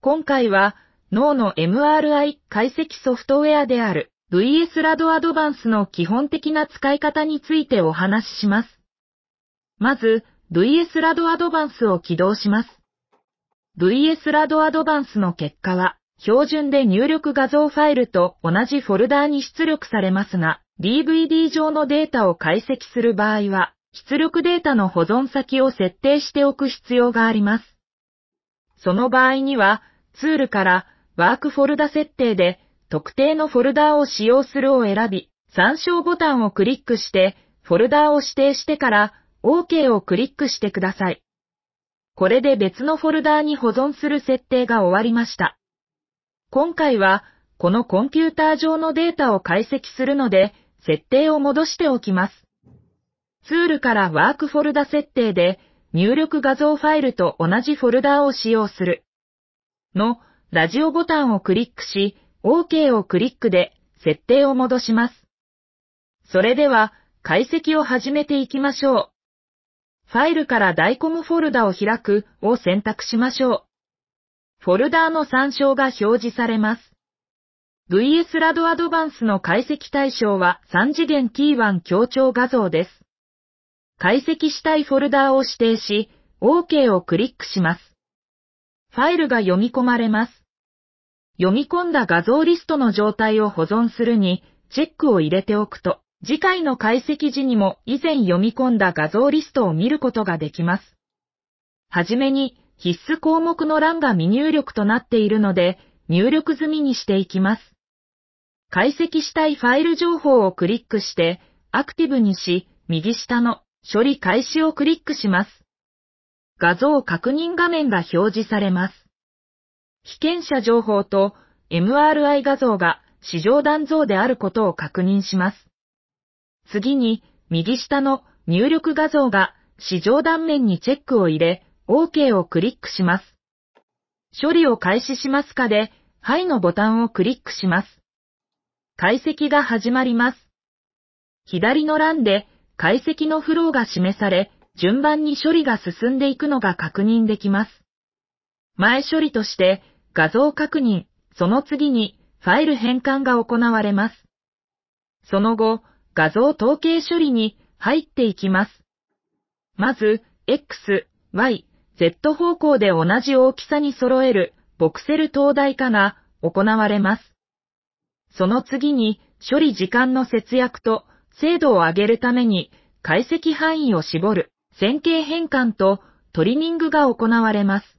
今回は脳の MRI 解析ソフトウェアである VS ラドアドバンスの基本的な使い方についてお話しします。まず VS ラドアドバンスを起動します。VS ラドアドバンスの結果は標準で入力画像ファイルと同じフォルダーに出力されますが DVD 上のデータを解析する場合は出力データの保存先を設定しておく必要があります。その場合には、ツールからワークフォルダ設定で特定のフォルダーを使用するを選び、参照ボタンをクリックして、フォルダーを指定してから OK をクリックしてください。これで別のフォルダーに保存する設定が終わりました。今回は、このコンピューター上のデータを解析するので、設定を戻しておきます。ツールからワークフォルダ設定で、入力画像ファイルと同じフォルダーを使用する。のラジオボタンをクリックし、OK をクリックで設定を戻します。それでは解析を始めていきましょう。ファイルからダイコムフォルダを開くを選択しましょう。フォルダーの参照が表示されます。VS ラドアドバンスの解析対象は3次元キー1強調画像です。解析したいフォルダーを指定し、OK をクリックします。ファイルが読み込まれます。読み込んだ画像リストの状態を保存するに、チェックを入れておくと、次回の解析時にも以前読み込んだ画像リストを見ることができます。はじめに必須項目の欄が未入力となっているので入力済みにしていきます。解析したいファイル情報をクリックしてアクティブにし右下の処理開始をクリックします。画像確認画面が表示されます。被験者情報と MRI 画像が市場断像であることを確認します。次に、右下の入力画像が市場断面にチェックを入れ、OK をクリックします。処理を開始しますかで、はいのボタンをクリックします。解析が始まります。左の欄で解析のフローが示され、順番に処理が進んでいくのが確認できます。前処理として画像確認、その次にファイル変換が行われます。その後、画像統計処理に入っていきます。まず、X、Y、Z 方向で同じ大きさに揃えるボクセル灯台化が行われます。その次に処理時間の節約と精度を上げるために解析範囲を絞る線形変換とトリミングが行われます。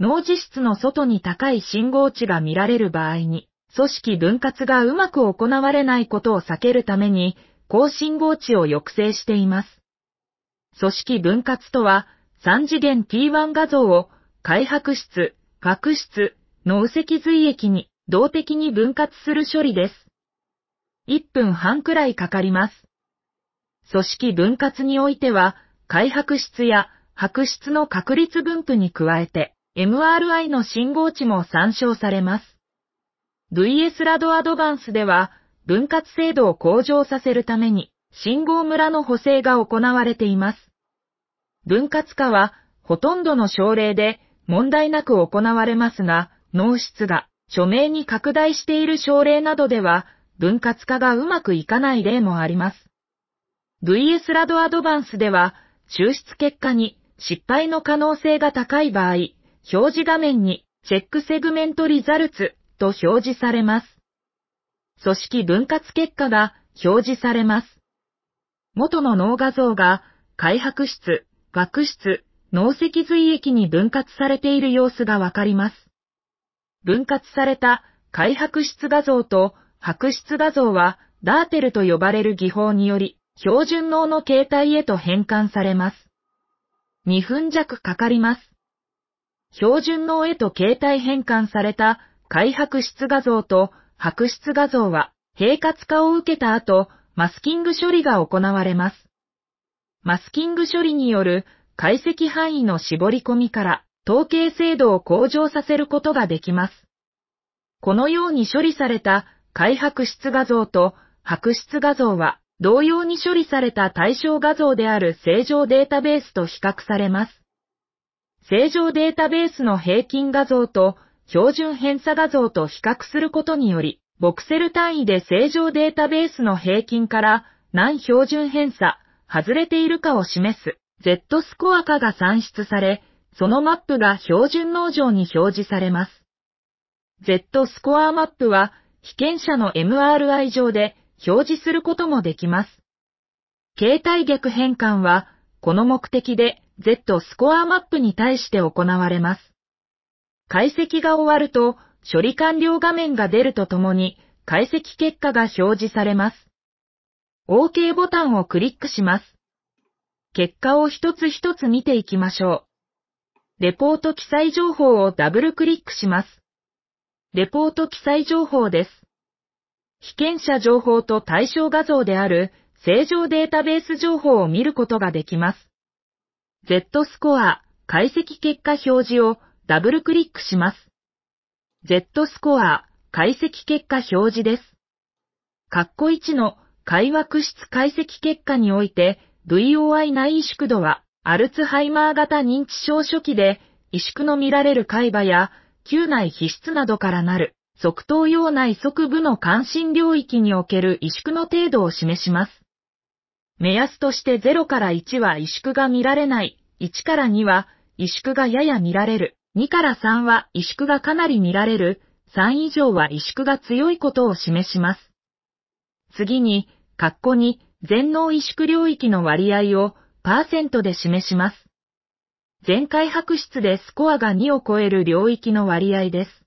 脳実質の外に高い信号値が見られる場合に、組織分割がうまく行われないことを避けるために、高信号値を抑制しています。組織分割とは、3次元 T1 画像を開白質、角質、脳脊髄液に動的に分割する処理です。1分半くらいかかります。組織分割においては、開白質や白質の確率分布に加えて、MRI の信号値も参照されます。VS ラドアドバンスでは、分割精度を向上させるために、信号村の補正が行われています。分割化は、ほとんどの症例で問題なく行われますが、脳室が署名に拡大している症例などでは、分割化がうまくいかない例もあります。VS ラドアドバンスでは、抽出結果に失敗の可能性が高い場合、表示画面にチェックセグメントリザルツと表示されます。組織分割結果が表示されます。元の脳画像が開白質、学質、脳脊髄液に分割されている様子がわかります。分割された開白質画像と白質画像はダーテルと呼ばれる技法により標準脳の形態へと変換されます。2分弱かかります。標準脳へと形態変換された開白質画像と白質画像は平滑化を受けた後、マスキング処理が行われます。マスキング処理による解析範囲の絞り込みから統計精度を向上させることができます。このように処理された開白質画像と白質画像は同様に処理された対象画像である正常データベースと比較されます。正常データベースの平均画像と標準偏差画像と比較することにより、ボクセル単位で正常データベースの平均から何標準偏差、外れているかを示す Z スコア化が算出され、そのマップが標準農場に表示されます。Z スコアマップは、被験者の MRI 上で表示することもできます。携帯逆変換は、この目的で Z スコアマップに対して行われます。解析が終わると、処理完了画面が出るとともに、解析結果が表示されます。OK ボタンをクリックします。結果を一つ一つ見ていきましょう。レポート記載情報をダブルクリックします。レポート記載情報です。被験者情報と対象画像である正常データベース情報を見ることができます。Z スコア解析結果表示をダブルクリックします。Z スコア解析結果表示です。括弧1の会話区質解析結果において VOI 内萎縮度はアルツハイマー型認知症初期で萎縮の見られる海馬や球内皮質などからなる側頭用内側部の関心領域における萎縮の程度を示します。目安として0から1は萎縮が見られない、1から2は萎縮がやや見られる、2から3は萎縮がかなり見られる、3以上は萎縮が強いことを示します。次に、括弧に全脳萎縮領域の割合をパーセントで示します。全開白質でスコアが2を超える領域の割合です。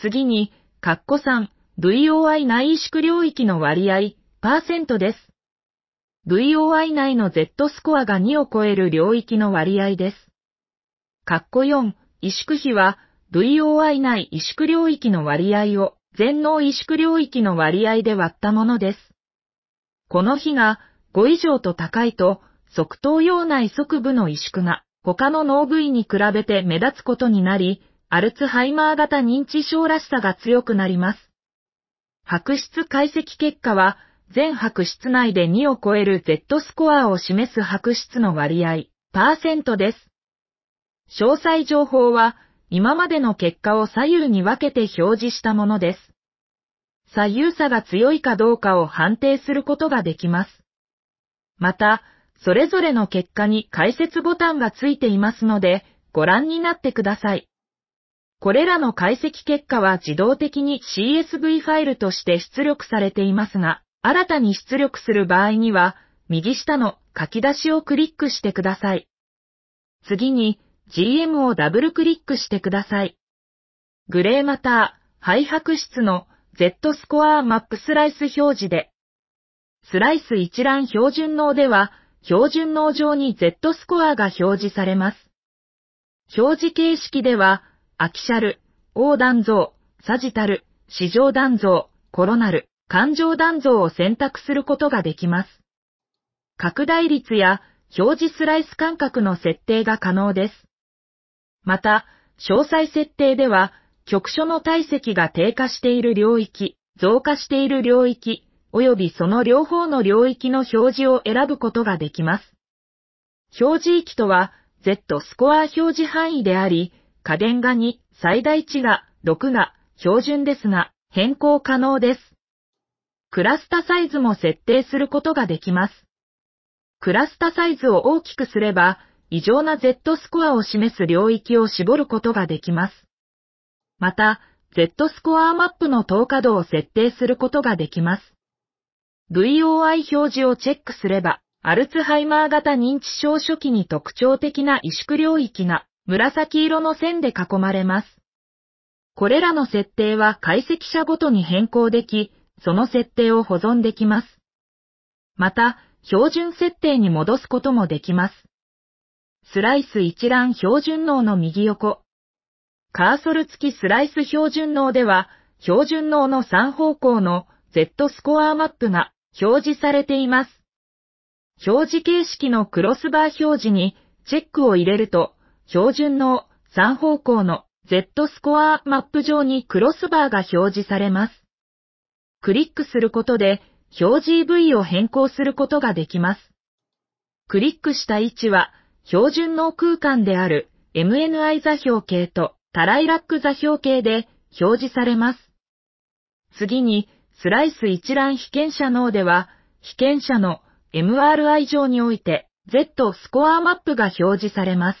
次に、カッコ3、VOI 内萎縮領域の割合、パーセントです。VOI 内の Z スコアが2を超える領域の割合です。カッコ4、萎縮比は、VOI 内萎縮領域の割合を、全能萎縮領域の割合で割ったものです。この比が5以上と高いと、側頭葉内側部の萎縮が他の脳部位に比べて目立つことになり、アルツハイマー型認知症らしさが強くなります。白質解析結果は、全白質内で2を超える Z スコアを示す白質の割合、パーセントです。詳細情報は、今までの結果を左右に分けて表示したものです。左右差が強いかどうかを判定することができます。また、それぞれの結果に解説ボタンがついていますので、ご覧になってください。これらの解析結果は自動的に CSV ファイルとして出力されていますが、新たに出力する場合には、右下の書き出しをクリックしてください。次に GM をダブルクリックしてください。グレーマター、灰白質の Z スコアマップスライス表示で、スライス一覧標準能では、標準能上に Z スコアが表示されます。表示形式では、アキシャル、横断像、サジタル、市場断像、コロナル、感情断像を選択することができます。拡大率や表示スライス間隔の設定が可能です。また、詳細設定では、局所の体積が低下している領域、増加している領域、及びその両方の領域の表示を選ぶことができます。表示域とは、Z スコア表示範囲であり、家電が2、最大値が6が標準ですが、変更可能です。クラスタサイズも設定することができます。クラスタサイズを大きくすれば、異常な Z スコアを示す領域を絞ることができます。また、Z スコアマップの透過度を設定することができます。VOI 表示をチェックすれば、アルツハイマー型認知症初期に特徴的な萎縮領域が紫色の線で囲まれます。これらの設定は解析者ごとに変更でき、その設定を保存できます。また、標準設定に戻すこともできます。スライス一覧標準能の右横。カーソル付きスライス標準能では、標準能の3方向の Z スコアマップが表示されています。表示形式のクロスバー表示にチェックを入れると標準の3方向の Z スコアマップ上にクロスバーが表示されます。クリックすることで表示部 v を変更することができます。クリックした位置は標準の空間である MNI 座標系とタライラック座標系で表示されます。次にスライス一覧被験者脳では被験者の MRI 上において Z スコアマップが表示されます。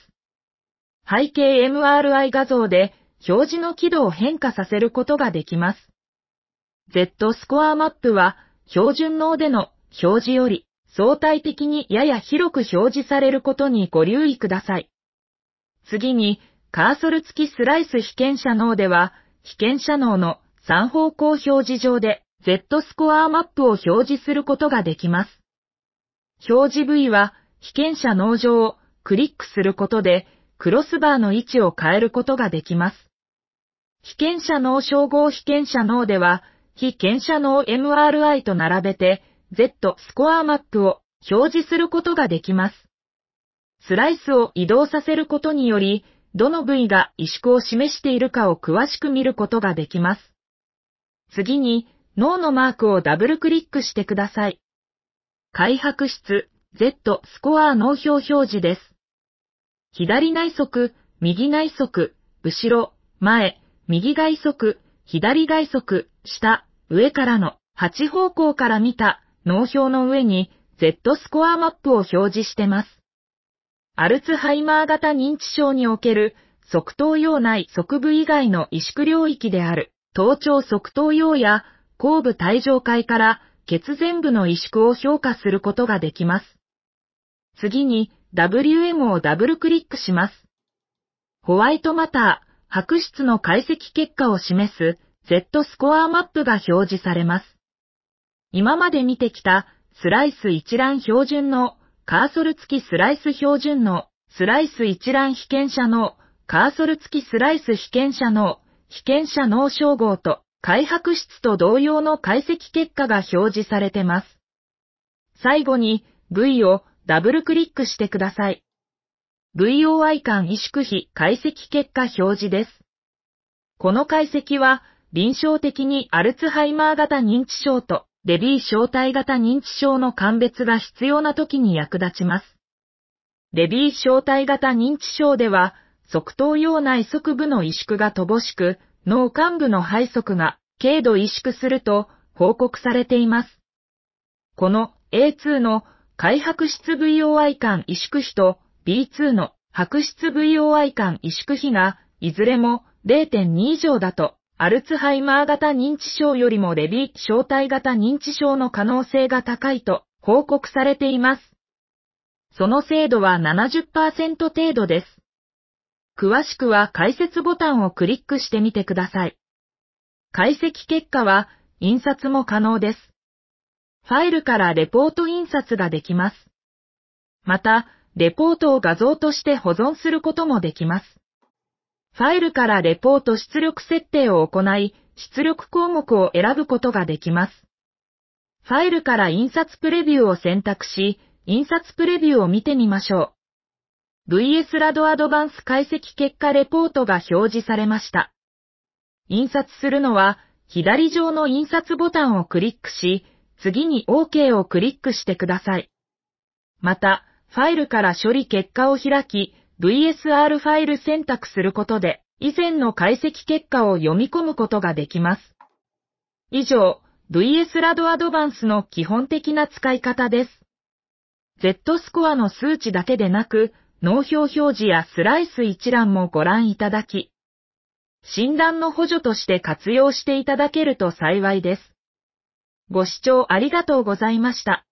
背景 MRI 画像で表示の輝度を変化させることができます。Z スコアマップは標準脳での表示より相対的にやや広く表示されることにご留意ください。次に、カーソル付きスライス被験者脳では、被験者脳の3方向表示上で Z スコアマップを表示することができます。表示部位は被験者脳上をクリックすることでクロスバーの位置を変えることができます。被験者脳称号被験者脳では、被験者脳 MRI と並べて、Z スコアマップを表示することができます。スライスを移動させることにより、どの部位が萎縮を示しているかを詳しく見ることができます。次に、脳のマークをダブルクリックしてください。開白室 Z スコア脳表表示です。左内側、右内側、後ろ、前、右外側、左外側、下、上からの8方向から見た脳表の上に Z スコアマップを表示してます。アルツハイマー型認知症における側頭葉内側部以外の萎縮領域である頭頂側頭葉や後部帯状界から血前部の萎縮を評価することができます。次に WM をダブルクリックします。ホワイトマター、白質の解析結果を示す Z スコアマップが表示されます。今まで見てきたスライス一覧標準のカーソル付きスライス標準のスライス一覧被験者のカーソル付きスライス被験者の被験者脳称号と開白質と同様の解析結果が表示されてます。最後に V をダブルクリックしてください。VOI 間萎縮比解析結果表示です。この解析は、臨床的にアルツハイマー型認知症とデビー小体型認知症の鑑別が必要な時に役立ちます。レビー小体型認知症では、側頭葉内側部の萎縮が乏しく、脳幹部の肺側が軽度萎縮すると報告されています。この A2 の開白質 VOI 間萎縮比と B2 の白質 VOI 間萎縮比が、いずれも0.2以上だと、アルツハイマー型認知症よりもレビー小体型認知症の可能性が高いと報告されています。その精度は70%程度です。詳しくは解説ボタンをクリックしてみてください。解析結果は印刷も可能です。ファイルからレポート印刷ができます。また、レポートを画像として保存することもできます。ファイルからレポート出力設定を行い、出力項目を選ぶことができます。ファイルから印刷プレビューを選択し、印刷プレビューを見てみましょう。VS ラドアドバンス解析結果レポートが表示されました。印刷するのは、左上の印刷ボタンをクリックし、次に OK をクリックしてください。また、ファイルから処理結果を開き、VSR ファイル選択することで、以前の解析結果を読み込むことができます。以上、VS ラドアドバンスの基本的な使い方です。Z スコアの数値だけでなく、納票表示やスライス一覧もご覧いただき、診断の補助として活用していただけると幸いです。ご視聴ありがとうございました。